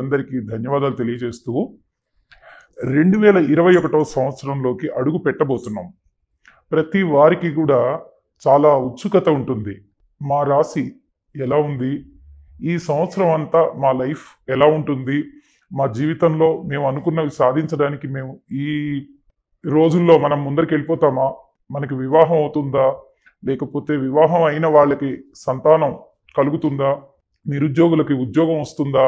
అందరికీ ధన్యవాదాలు తెలియజేస్తూ రెండు వేల ఇరవై ఒకటో సంవత్సరంలోకి అడుగు పెట్టబోతున్నాం ప్రతి వారికి కూడా చాలా ఉత్సుకత ఉంటుంది మా రాశి ఎలా ఉంది ఈ సంవత్సరం అంతా మా లైఫ్ ఎలా ఉంటుంది మా జీవితంలో మేము అనుకున్నవి సాధించడానికి మేము ఈ రోజుల్లో మనం ముందరికి వెళ్ళిపోతామా మనకి వివాహం అవుతుందా లేకపోతే వివాహం అయిన వాళ్ళకి సంతానం కలుగుతుందా నిరుద్యోగులకి ఉద్యోగం వస్తుందా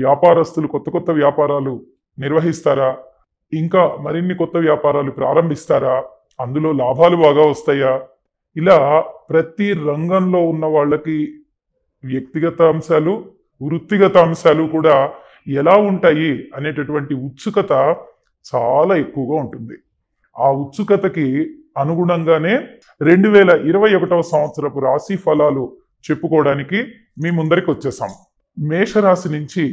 వ్యాపారస్తులు కొత్త కొత్త వ్యాపారాలు నిర్వహిస్తారా ఇంకా మరిన్ని కొత్త వ్యాపారాలు ప్రారంభిస్తారా అందులో లాభాలు బాగా వస్తాయా ఇలా ప్రతి రంగంలో ఉన్న వాళ్ళకి వ్యక్తిగత అంశాలు వృత్తిగత అంశాలు కూడా ఎలా ఉంటాయి అనేటటువంటి ఉత్సుకత చాలా ఎక్కువగా ఉంటుంది ఆ ఉత్సుకతకి అనుగుణంగానే రెండు వేల ఇరవై ఒకటవ సంవత్సరపు రాశి ఫలాలు చెప్పుకోవడానికి మీ ముందరికి వచ్చేసాం మేషరాశి నుంచి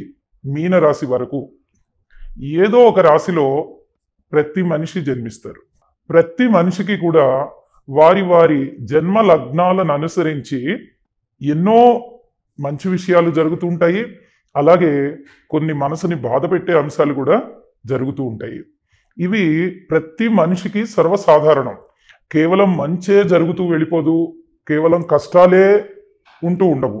మీనరాశి వరకు ఏదో ఒక రాశిలో ప్రతి మనిషి జన్మిస్తారు ప్రతి మనిషికి కూడా వారి వారి జన్మ లగ్నాలను అనుసరించి ఎన్నో మంచి విషయాలు జరుగుతూ ఉంటాయి అలాగే కొన్ని మనసుని బాధ పెట్టే అంశాలు కూడా జరుగుతూ ఉంటాయి ఇవి ప్రతి మనిషికి సర్వసాధారణం కేవలం మంచే జరుగుతూ వెళ్ళిపోదు కేవలం కష్టాలే ఉంటూ ఉండవు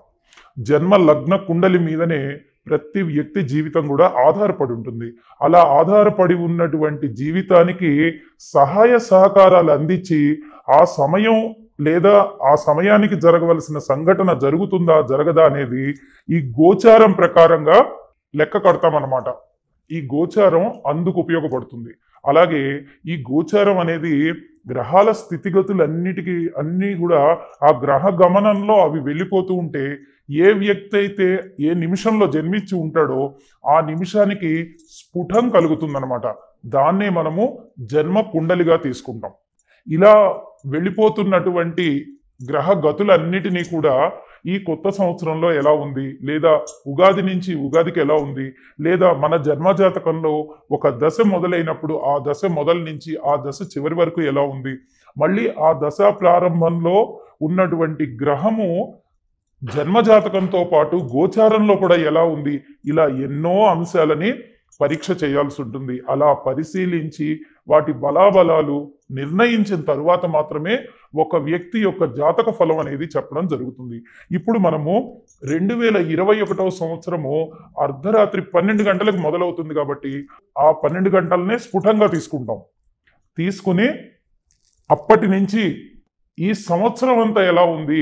జన్మ లగ్న కుండలి మీదనే ప్రతి వ్యక్తి జీవితం కూడా ఆధారపడి ఉంటుంది అలా ఆధారపడి ఉన్నటువంటి జీవితానికి సహాయ సహకారాలు అందించి ఆ సమయం లేదా ఆ సమయానికి జరగవలసిన సంఘటన జరుగుతుందా జరగదా అనేది ఈ గోచారం ప్రకారంగా లెక్క కడతామన్నమాట ఈ గోచారం అందుకు ఉపయోగపడుతుంది అలాగే ఈ గోచారం అనేది గ్రహాల స్థితిగతులన్నిటికీ అన్నీ కూడా ఆ గ్రహ గమనంలో అవి వెళ్ళిపోతూ ఉంటే ఏ వ్యక్తి అయితే ఏ నిమిషంలో జన్మించి ఉంటాడో ఆ నిమిషానికి స్ఫుటం కలుగుతుందనమాట దాన్నే మనము జన్మ కుండలిగా తీసుకుంటాం ఇలా వెళ్ళిపోతున్నటువంటి గ్రహ గతులన్నిటినీ కూడా ఈ కొత్త సంవత్సరంలో ఎలా ఉంది లేదా ఉగాది నుంచి ఉగాదికి ఎలా ఉంది లేదా మన జన్మజాతకంలో ఒక దశ మొదలైనప్పుడు ఆ దశ మొదలు నుంచి ఆ దశ చివరి వరకు ఎలా ఉంది మళ్ళీ ఆ దశ ప్రారంభంలో ఉన్నటువంటి గ్రహము జన్మజాతకంతో పాటు గోచారంలో కూడా ఎలా ఉంది ఇలా ఎన్నో అంశాలని పరీక్ష చేయాల్సి ఉంటుంది అలా పరిశీలించి వాటి బలాబలాలు నిర్ణయించిన తరువాత మాత్రమే ఒక వ్యక్తి యొక్క జాతక ఫలం అనేది చెప్పడం జరుగుతుంది ఇప్పుడు మనము రెండు వేల ఇరవై ఒకటవ సంవత్సరము అర్ధరాత్రి పన్నెండు గంటలకు మొదలవుతుంది కాబట్టి ఆ పన్నెండు గంటలనే స్ఫుటంగా తీసుకుంటాం తీసుకుని అప్పటి నుంచి ఈ సంవత్సరం అంతా ఎలా ఉంది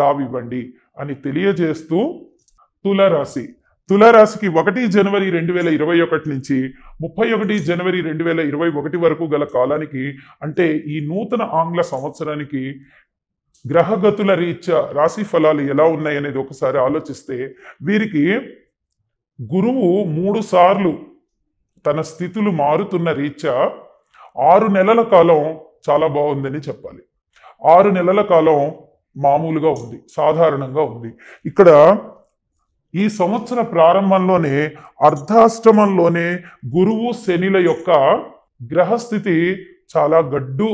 తావివ్వండి అని తెలియజేస్తూ తులరాశి తులరాశికి ఒకటి జనవరి రెండు వేల ఇరవై ఒకటి నుంచి ముప్పై ఒకటి జనవరి రెండు వేల ఇరవై ఒకటి వరకు గల కాలానికి అంటే ఈ నూతన ఆంగ్ల సంవత్సరానికి గ్రహగతుల రీత్యా రాశి ఫలాలు ఎలా ఉన్నాయనేది ఒకసారి ఆలోచిస్తే వీరికి గురువు మూడు సార్లు తన స్థితులు మారుతున్న రీత్యా ఆరు నెలల కాలం చాలా బాగుందని చెప్పాలి ఆరు నెలల కాలం మామూలుగా ఉంది సాధారణంగా ఉంది ఇక్కడ ఈ సంవత్సర ప్రారంభంలోనే అర్ధాష్టమంలోనే గురువు శనిల యొక్క గ్రహస్థితి చాలా గడ్డు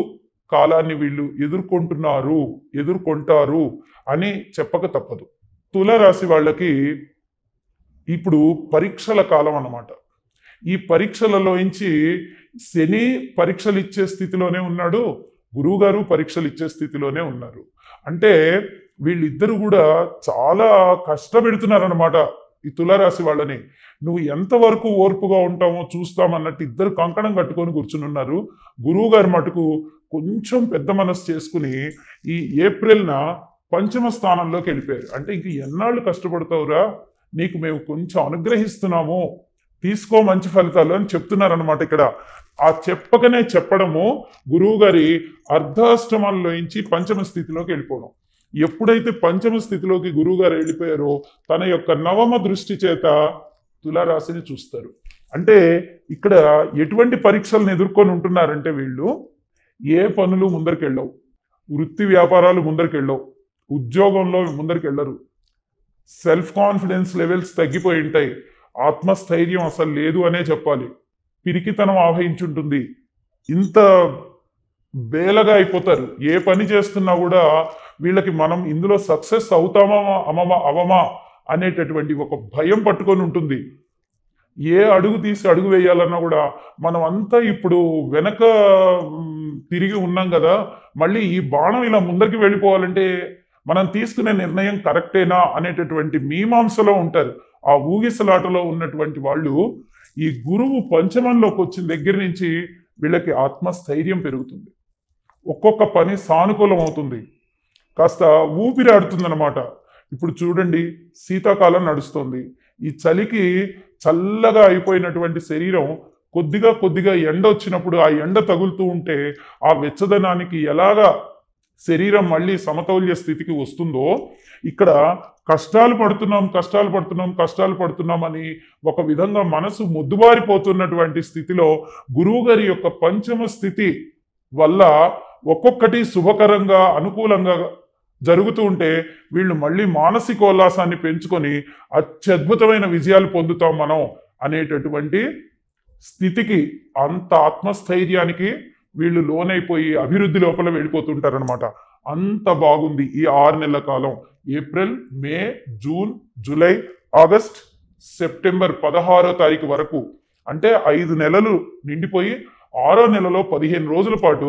కాలాన్ని వీళ్ళు ఎదుర్కొంటున్నారు ఎదుర్కొంటారు అని చెప్పక తప్పదు తులరాశి వాళ్ళకి ఇప్పుడు పరీక్షల కాలం అన్నమాట ఈ పరీక్షలలోంచి శని పరీక్షలు ఇచ్చే స్థితిలోనే ఉన్నాడు గురువుగారు పరీక్షలు ఇచ్చే స్థితిలోనే ఉన్నారు అంటే వీళ్ళిద్దరు కూడా చాలా కష్టపెడుతున్నారనమాట ఈ తులారాశి వాళ్ళని నువ్వు ఎంతవరకు ఓర్పుగా ఉంటామో చూస్తామన్నట్టు ఇద్దరు కంకణం కట్టుకొని ఉన్నారు గురువు గారి మటుకు కొంచెం పెద్ద మనసు చేసుకుని ఈ ఏప్రిల్న పంచమ స్థానంలోకి వెళ్ళిపోయారు అంటే ఇంక ఎన్నాళ్ళు కష్టపడతావురా నీకు మేము కొంచెం అనుగ్రహిస్తున్నాము తీసుకో మంచి ఫలితాలు అని చెప్తున్నారనమాట ఇక్కడ ఆ చెప్పకనే చెప్పడము గురువు గారి అర్ధాష్టమంలోంచి పంచమ స్థితిలోకి వెళ్ళిపోవడం ఎప్పుడైతే పంచమ స్థితిలోకి గురువు గారు వెళ్ళిపోయారో తన యొక్క నవమ దృష్టి చేత తులారాశిని చూస్తారు అంటే ఇక్కడ ఎటువంటి పరీక్షలను ఎదుర్కొని ఉంటున్నారంటే వీళ్ళు ఏ పనులు ముందరికెళ్ళవు వృత్తి వ్యాపారాలు ముందరికెళ్ళవు ఉద్యోగంలో ముందరికెళ్ళరు సెల్ఫ్ కాన్ఫిడెన్స్ లెవెల్స్ తగ్గిపోయి ఉంటాయి ఆత్మస్థైర్యం అసలు లేదు అనే చెప్పాలి పిరికితనం ఆవహించుంటుంది ఇంత బేలగా అయిపోతారు ఏ పని చేస్తున్నా కూడా వీళ్ళకి మనం ఇందులో సక్సెస్ అవుతామా అమమా అవమా అనేటటువంటి ఒక భయం పట్టుకొని ఉంటుంది ఏ అడుగు తీసి అడుగు వేయాలన్నా కూడా మనం అంతా ఇప్పుడు వెనక తిరిగి ఉన్నాం కదా మళ్ళీ ఈ బాణం ఇలా ముందరికి వెళ్ళిపోవాలంటే మనం తీసుకునే నిర్ణయం కరెక్టేనా అనేటటువంటి మీమాంసలో ఉంటారు ఆ ఊగిసలాటలో ఉన్నటువంటి వాళ్ళు ఈ గురువు పంచమంలోకి వచ్చిన దగ్గర నుంచి వీళ్ళకి ఆత్మస్థైర్యం పెరుగుతుంది ఒక్కొక్క పని సానుకూలం అవుతుంది కాస్త ఊపిరాడుతుందనమాట ఇప్పుడు చూడండి శీతాకాలం నడుస్తుంది ఈ చలికి చల్లగా అయిపోయినటువంటి శరీరం కొద్దిగా కొద్దిగా ఎండ వచ్చినప్పుడు ఆ ఎండ తగులుతూ ఉంటే ఆ వెచ్చదనానికి ఎలాగా శరీరం మళ్ళీ సమతౌల్య స్థితికి వస్తుందో ఇక్కడ కష్టాలు పడుతున్నాం కష్టాలు పడుతున్నాం కష్టాలు పడుతున్నాం అని ఒక విధంగా మనసు ముద్దుబారిపోతున్నటువంటి స్థితిలో గురువుగారి యొక్క పంచమ స్థితి వల్ల ఒక్కొక్కటి శుభకరంగా అనుకూలంగా జరుగుతూ ఉంటే వీళ్ళు మళ్ళీ మానసికోల్లాసాన్ని పెంచుకొని అత్యద్భుతమైన విజయాలు పొందుతాం మనం అనేటటువంటి స్థితికి అంత ఆత్మస్థైర్యానికి వీళ్ళు లోనైపోయి అభివృద్ధి లోపల వెళ్ళిపోతుంటారనమాట అంత బాగుంది ఈ ఆరు నెలల కాలం April May June July August September పదహారో తారీఖు వరకు అంటే ఐదు నెలలు నిండిపోయి ఆరో నెలలో పదిహేను రోజుల పాటు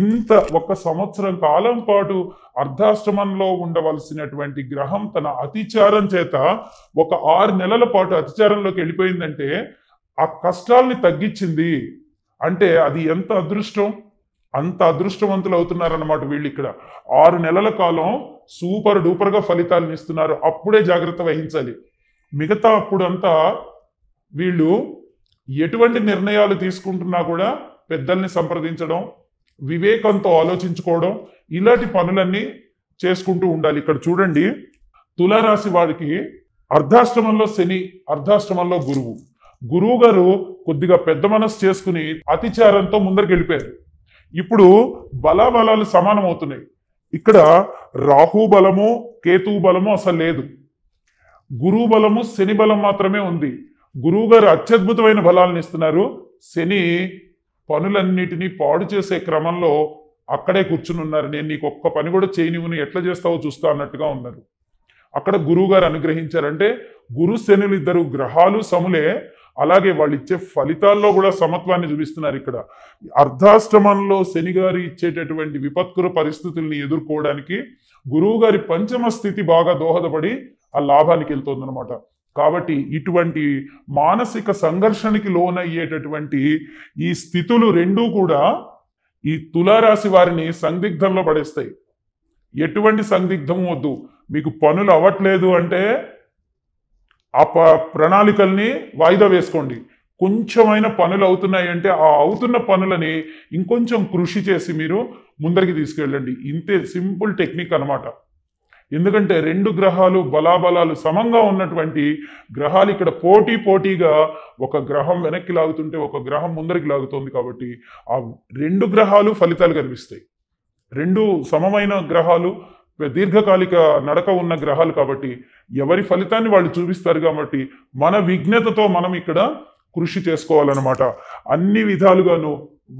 ఇంత ఒక సంవత్సరం కాలం పాటు అర్ధాశ్రమంలో ఉండవలసినటువంటి గ్రహం తన అతిచారం చేత ఒక ఆరు నెలల పాటు అతిచారంలోకి వెళ్ళిపోయిందంటే ఆ కష్టాల్ని తగ్గించింది అంటే అది ఎంత అదృష్టం అంత అదృష్టవంతులు అవుతున్నారన్నమాట వీళ్ళు ఇక్కడ ఆరు నెలల కాలం సూపర్ డూపర్గా ఫలితాలను ఇస్తున్నారు అప్పుడే జాగ్రత్త వహించాలి మిగతా అప్పుడంతా వీళ్ళు ఎటువంటి నిర్ణయాలు తీసుకుంటున్నా కూడా పెద్దల్ని సంప్రదించడం వివేకంతో ఆలోచించుకోవడం ఇలాంటి పనులన్నీ చేసుకుంటూ ఉండాలి ఇక్కడ చూడండి తులారాశి వాడికి అర్ధాశ్రమంలో శని అర్ధాశ్రమంలో గురువు గురువు గారు కొద్దిగా పెద్ద మనస్సు చేసుకుని అతిచారంతో ముందరికి వెళ్ళిపోయారు ఇప్పుడు బలాబలాలు సమానం అవుతున్నాయి ఇక్కడ రాహు బలము కేతువు బలము అసలు లేదు గురువు బలము శని బలం మాత్రమే ఉంది గురువు గారు అత్యద్భుతమైన బలాలను ఇస్తున్నారు శని పనులన్నిటినీ పాడు చేసే క్రమంలో అక్కడే కూర్చుని ఉన్నారు నేను నీకు ఒక్క పని కూడా చేయనివ్వని ఎట్లా చేస్తావో చూస్తా అన్నట్టుగా ఉన్నారు అక్కడ గురువు గారు అనుగ్రహించారంటే గురు శనులు ఇద్దరు గ్రహాలు సములే అలాగే వాళ్ళు ఇచ్చే ఫలితాల్లో కూడా సమత్వాన్ని చూపిస్తున్నారు ఇక్కడ అర్ధాష్టమంలో శనిగారి ఇచ్చేటటువంటి విపత్కర పరిస్థితుల్ని ఎదుర్కోవడానికి గురువు గారి పంచమ స్థితి బాగా దోహదపడి ఆ లాభానికి వెళ్తుందనమాట కాబట్టి ఇటువంటి మానసిక సంఘర్షణకి లోనయ్యేటటువంటి ఈ స్థితులు రెండూ కూడా ఈ తులారాశి వారిని సందిగ్ధంలో పడేస్తాయి ఎటువంటి సందిగ్ధం వద్దు మీకు పనులు అవ్వట్లేదు అంటే ఆ ప ప్రణాళికల్ని వాయిదా వేసుకోండి కొంచెమైన పనులు అవుతున్నాయి అంటే ఆ అవుతున్న పనులని ఇంకొంచెం కృషి చేసి మీరు ముందరికి తీసుకెళ్ళండి ఇంతే సింపుల్ టెక్నిక్ అనమాట ఎందుకంటే రెండు గ్రహాలు బలాబలాలు సమంగా ఉన్నటువంటి గ్రహాలు ఇక్కడ పోటీ పోటీగా ఒక గ్రహం వెనక్కి లాగుతుంటే ఒక గ్రహం ముందరికి లాగుతుంది కాబట్టి ఆ రెండు గ్రహాలు ఫలితాలు కనిపిస్తాయి రెండు సమమైన గ్రహాలు దీర్ఘకాలిక నడక ఉన్న గ్రహాలు కాబట్టి ఎవరి ఫలితాన్ని వాళ్ళు చూపిస్తారు కాబట్టి మన విఘ్నతతో మనం ఇక్కడ కృషి చేసుకోవాలన్నమాట అన్ని విధాలుగాను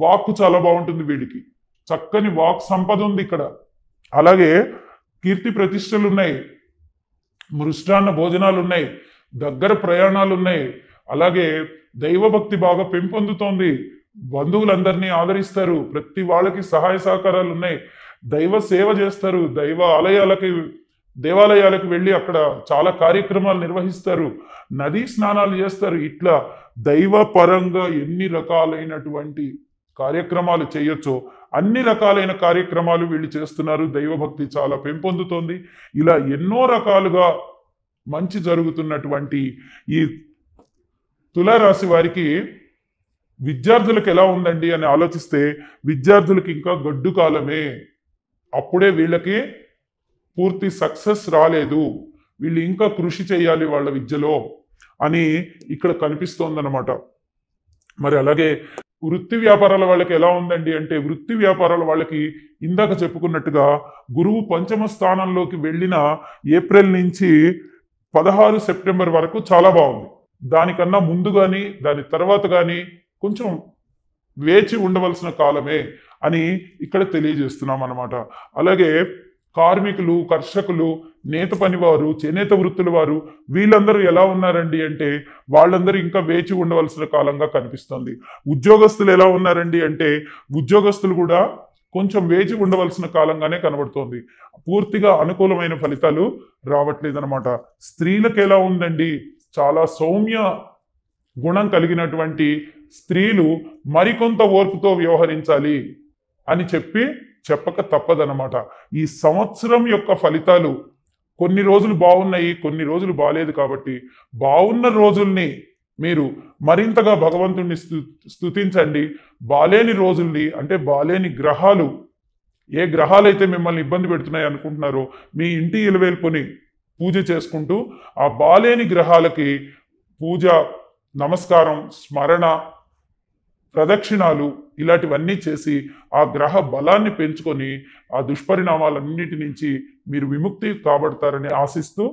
వాక్కు చాలా బాగుంటుంది వీడికి చక్కని వాక్ సంపద ఉంది ఇక్కడ అలాగే కీర్తి ప్రతిష్టలు ఉన్నాయి మృష్టాన్న భోజనాలు ఉన్నాయి దగ్గర ప్రయాణాలు ఉన్నాయి అలాగే దైవభక్తి బాగా పెంపొందుతోంది బంధువులందరినీ ఆదరిస్తారు ప్రతి వాళ్ళకి సహాయ సహకారాలు ఉన్నాయి దైవ సేవ చేస్తారు దైవ ఆలయాలకి దేవాలయాలకు వెళ్ళి అక్కడ చాలా కార్యక్రమాలు నిర్వహిస్తారు నదీ స్నానాలు చేస్తారు ఇట్లా దైవ పరంగా ఎన్ని రకాలైనటువంటి కార్యక్రమాలు చేయొచ్చో అన్ని రకాలైన కార్యక్రమాలు వీళ్ళు చేస్తున్నారు దైవభక్తి చాలా పెంపొందుతోంది ఇలా ఎన్నో రకాలుగా మంచి జరుగుతున్నటువంటి ఈ తులారాశి వారికి విద్యార్థులకు ఎలా ఉందండి అని ఆలోచిస్తే విద్యార్థులకు ఇంకా గడ్డు కాలమే అప్పుడే వీళ్ళకి పూర్తి సక్సెస్ రాలేదు వీళ్ళు ఇంకా కృషి చేయాలి వాళ్ళ విద్యలో అని ఇక్కడ కనిపిస్తోందనమాట మరి అలాగే వృత్తి వ్యాపారాల వాళ్ళకి ఎలా ఉందండి అంటే వృత్తి వ్యాపారాల వాళ్ళకి ఇందాక చెప్పుకున్నట్టుగా గురువు పంచమ స్థానంలోకి వెళ్ళిన ఏప్రిల్ నుంచి పదహారు సెప్టెంబర్ వరకు చాలా బాగుంది దానికన్నా ముందు కానీ దాని తర్వాత కానీ కొంచెం వేచి ఉండవలసిన కాలమే అని ఇక్కడ తెలియజేస్తున్నాం అనమాట అలాగే కార్మికులు కర్షకులు నేత పనివారు చేనేత వృత్తుల వారు వీళ్ళందరూ ఎలా ఉన్నారండి అంటే వాళ్ళందరూ ఇంకా వేచి ఉండవలసిన కాలంగా కనిపిస్తుంది ఉద్యోగస్తులు ఎలా ఉన్నారండి అంటే ఉద్యోగస్తులు కూడా కొంచెం వేచి ఉండవలసిన కాలంగానే కనబడుతోంది పూర్తిగా అనుకూలమైన ఫలితాలు రావట్లేదనమాట స్త్రీలకు ఎలా ఉందండి చాలా సౌమ్య గుణం కలిగినటువంటి స్త్రీలు మరికొంత ఓర్పుతో వ్యవహరించాలి అని చెప్పి చెప్పక తప్పదనమాట ఈ సంవత్సరం యొక్క ఫలితాలు కొన్ని రోజులు బాగున్నాయి కొన్ని రోజులు బాగాలేదు కాబట్టి బాగున్న రోజుల్ని మీరు మరింతగా భగవంతుణ్ణి స్థుతించండి బాలేని రోజుల్ని అంటే బాలేని గ్రహాలు ఏ గ్రహాలైతే మిమ్మల్ని ఇబ్బంది పెడుతున్నాయి అనుకుంటున్నారో మీ ఇంటి ఇలవేల్పుని పూజ చేసుకుంటూ ఆ బాలేని గ్రహాలకి పూజ నమస్కారం స్మరణ ప్రదక్షిణాలు ఇలాంటివన్నీ చేసి ఆ గ్రహ బలాన్ని పెంచుకొని ఆ దుష్పరిణామాలన్నిటి నుంచి మీరు విముక్తి కాబడతారని ఆశిస్తూ